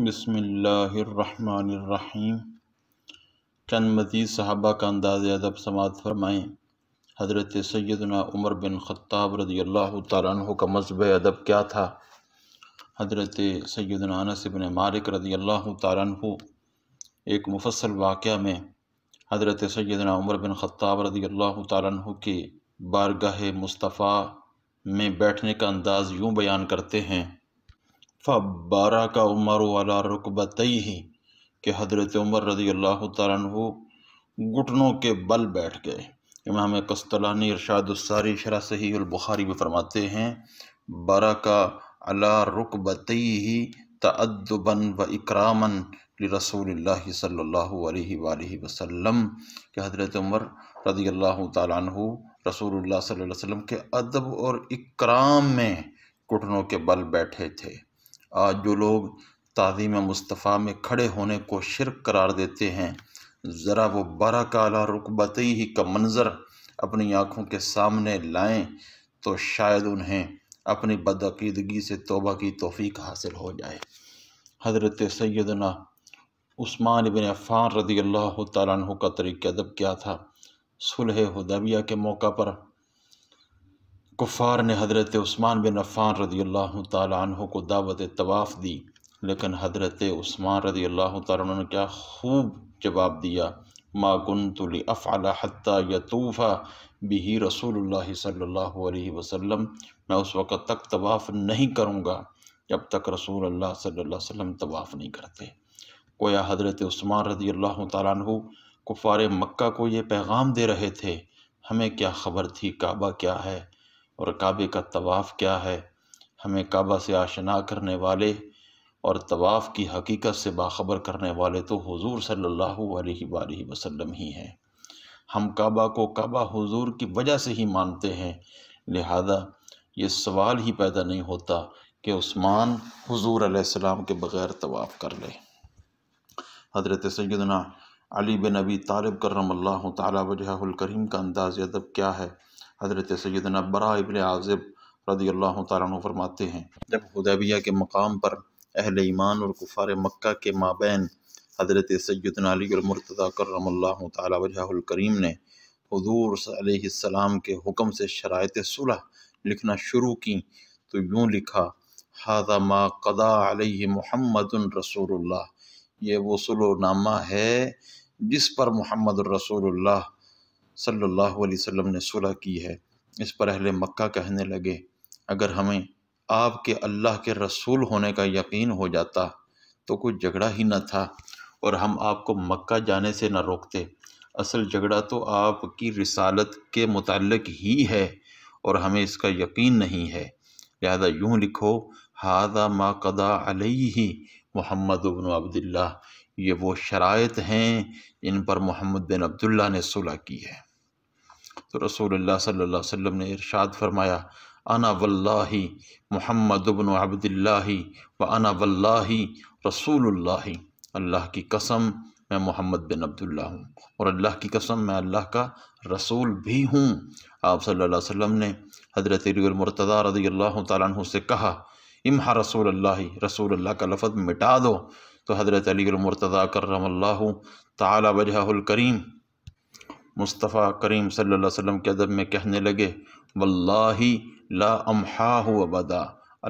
बसमीम चंद मज़ीद साहबा का अंदाज़ अदब समात फरमाएँ हज़रत सैदना उमर बिन ख़त्ताब रजी अल्लाह तु का मजहब अदब क्या था हज़रत सैदना अनस मालिक रदी अल्लाह तु एक मुफसल वाक़ में हज़रत सैदना उमर बिन ख़त्ताब रदी अल्लाह तु के बारगाह मुस्तफ़ा में बैठने का अंदाज़ यूँ बयान करते हैं फ़बारा का उमर वाला रुकबतई ही कि हजरत उमर रज़ी अल्लाह तु घुटनों के बल बैठ गए इमाम कस्तलानी इरशादारी शरा सही बुखारी भी फरमाते हैं बारा का अला रुकबतई ही तदबन व इकरामन रसूल सल्ला वसम के हजरत उमर रदी अल्लाह तु रसूल वसम के अदब और इकराम में घुटनों के बल बैठे थे आज जो लोग तज़ीम मुस्तफ़ा में खड़े होने को शिरक करार देते हैं ज़रा वो बरा काला रुकबत ही का मंज़र अपनी आँखों के सामने लाएँ तो शायद उन्हें अपनी बदअकीदगी से तोबा की तोफ़ी हासिल हो जाए हज़रत सैदना उस्मान बिन अफ़ान रदी अल्लाह तु का तरीक़ अदब क्या था सुलह हुदैबिया के मौका पर कुफ़ार ने हज़रत उस्मान बिन अफ़ान रदी अल्लाह तु को दावत तवाफ़ दी लेकिन हज़रत उस्मान रदी अल्लाह तह ने क्या खूब जवाब दिया मा कुंतुल अफ़ला हती यतूफ़ा बिही रसूल सल्ला वसम मैं उस वक़्त तक तवाफ़ नहीं करूँगा जब तक रसूल अल्लाह सल्ला वसम तवाफ़ नहीं करते कोया हज़रत उस्मान रदी अल्लाह तु कुफ़ार मक् को ये पैगाम दे रहे थे हमें क्या ख़बर थी काबा क्या है और काबे का तवाफ़ क्या है हमें काबा से आशना करने वाले और तवाफ़ की हकीकत से बाखबर करने वाले तो हुजूर सल्लल्लाहु अलैहि सल्ला वसल्लम ही हैं हम काबा को काबा हुजूर की वजह से ही मानते हैं लिहाजा ये सवाल ही पैदा नहीं होता कि उस्मान हुजूर अलैहिस्सलाम के बग़ैर तवाफ़ कर ले हज़रत सैदना अली बिन अबी तालब करम अल्लाह तजहल करीम का अंदाज़ अदब क्या है हज़रत सैदन बरा इबन आज़ब रदी अल्लाह तु फरमाते हैं जब हुदैबिया के मकाम पर अहल ईमान और कुफ़ार मक्का के माबेन हज़रत सैदन अलीमरतदा करम तजाकरीम ने हजूर सलाम के हुक्म से शरात सुलह लिखना शुरू की तो यूँ लिखा हाजा मा कदा महमद रसूल ये वो सुलनामा है जिस पर मोहम्मद सल्लल्लाहु अलैहि वसल्लम ने सुलह की है इस पर अहले मक्का कहने लगे अगर हमें आपके अल्लाह के रसूल होने का यकीन हो जाता तो कोई झगड़ा ही न था और हम आपको मक्का जाने से न रोकते असल झगड़ा तो आपकी रिसालत के मुतलक ही है और हमें इसका यकीन नहीं है लिहाजा यूँ लिखो हादा मा कदा ही मोहम्मद बिन अब्दुल्ला ये वो शरात हैं इन पर मोहम्मद बिन अब्दुल्ला ने सुलह की है तो रसूल सल्ला वसम ने इरशाद फरमाया अना वल्ला मोहम्मद बिन अब्दुल्ला व अना वल्ला रसूल अल्लाह की कसम मैं मोहम्मद बिन अब्दुल्ला हूँ और अल्लाह की कसम मैं अल्लाह का रसूल भी हूँ आप सल्ला अलैहि ने हज़रत मरतदा अल्लाह तु से कहा इमहा रसूल अल्लाह रसूल अल्लाह का लफ्ज़ मिटा दो तो हज़रत अली मुर्तज़ा करम ताला वजहुल करीम मुस्तफ़ा करीम सल्लल्लाहु अलैहि वसल्लम के अदब में कहने लगे वल्लाही ला अम्हा अबदा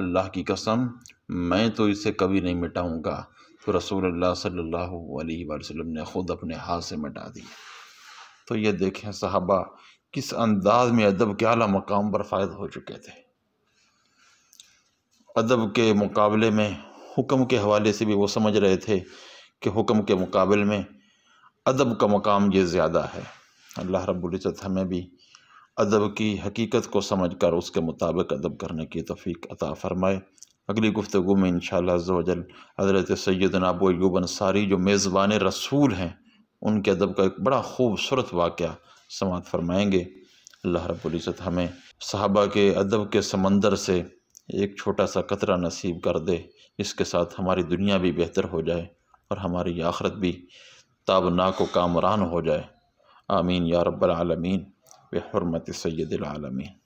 अल्लाह की कसम मैं तो इसे कभी नहीं मिटाऊँगा तो रसूल अल्लाह सल्लल्लाहु अलैहि वसल्लम ने ख़ुद अपने हाथ से मिटा दिया तो ये देखें साहबा किस अंदाज में अदब के अला मकाम पर फायद हो चुके थे अदब के मुकाबले में हुक्म के हवाले से भी वो समझ रहे थे कि हुक्म के मुकाबले में अदब का मकाम ये ज़्यादा है अल्लाह रब्ज़त हमें भी अदब की हकीकत को समझ कर उसके मुताबिक अदब करने की तफ़ीक अता फ़रमाए अगली गुफ्तु में इन शजल हज़रत सैद नबूब अंसारी जो मेज़बान रसूल हैं उनके अदब का एक बड़ा खूबसूरत वाक़ समात फरमाएँगे अल्लाह रब्ज़त हमें सहाबा के अदब के समंदर से एक छोटा सा कतरा नसीब कर दे इसके साथ हमारी दुनिया भी बेहतर हो जाए और हमारी आखरत भी ताबनाक व कामरान हो जाए आमीन या रब्बल आलमीन बेहरमत सैद आलमीन